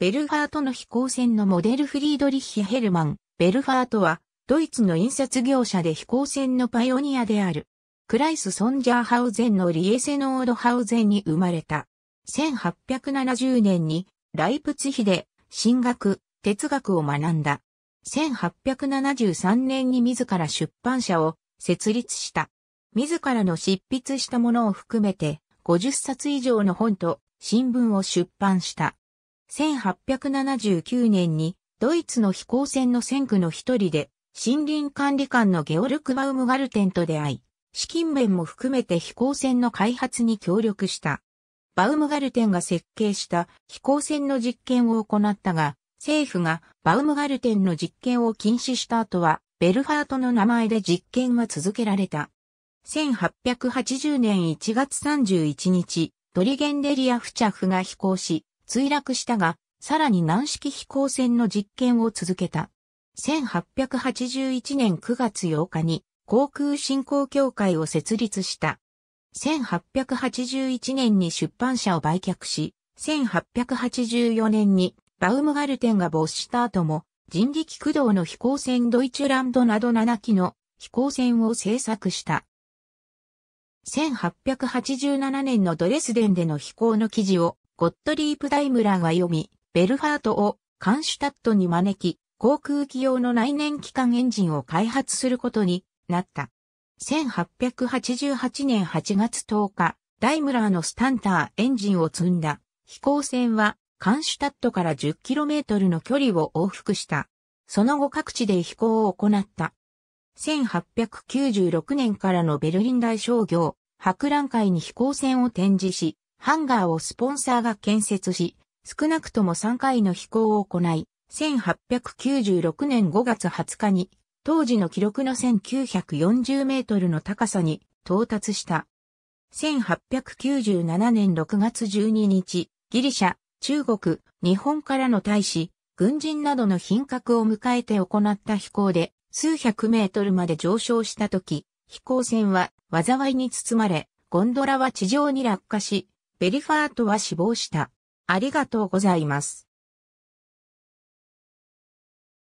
ベルファートの飛行船のモデルフリードリッヒ・ヘルマン。ベルファートは、ドイツの印刷業者で飛行船のパイオニアである。クライス・ソンジャーハウゼンのリエセノードハウゼンに生まれた。1870年に、ライプツヒで、進学、哲学を学んだ。1873年に自ら出版社を設立した。自らの執筆したものを含めて50冊以上の本と新聞を出版した。1879年にドイツの飛行船の船区の一人で森林管理官のゲオルク・バウムガルテンと出会い、資金面も含めて飛行船の開発に協力した。バウムガルテンが設計した飛行船の実験を行ったが、政府がバウムガルテンの実験を禁止した後は、ベルファートの名前で実験は続けられた。1880年1月31日、トリゲンデリア・フチャフが飛行し、墜落したが、さらに軟式飛行船の実験を続けた。1881年9月8日に航空振興協会を設立した。1881年に出版社を売却し、1884年にバウムガルテンが没した後も人力駆動の飛行船ドイチュランドなど7機の飛行船を製作した。1887年のドレスデンでの飛行の記事をゴットリープ・ダイムラーは読み、ベルファートをカンシュタットに招き、航空機用の内燃機関エンジンを開発することになった。1888年8月10日、ダイムラーのスタンターエンジンを積んだ飛行船はカンシュタットから 10km の距離を往復した。その後各地で飛行を行った。1896年からのベルリン大商業博覧会に飛行船を展示し、ハンガーをスポンサーが建設し、少なくとも3回の飛行を行い、1896年5月20日に、当時の記録の1940メートルの高さに到達した。1897年6月12日、ギリシャ、中国、日本からの大使、軍人などの品格を迎えて行った飛行で、数百メートルまで上昇した時、飛行船は災いに包まれ、ゴンドラは地上に落下し、ベリファートは死亡した。ありがとうございます。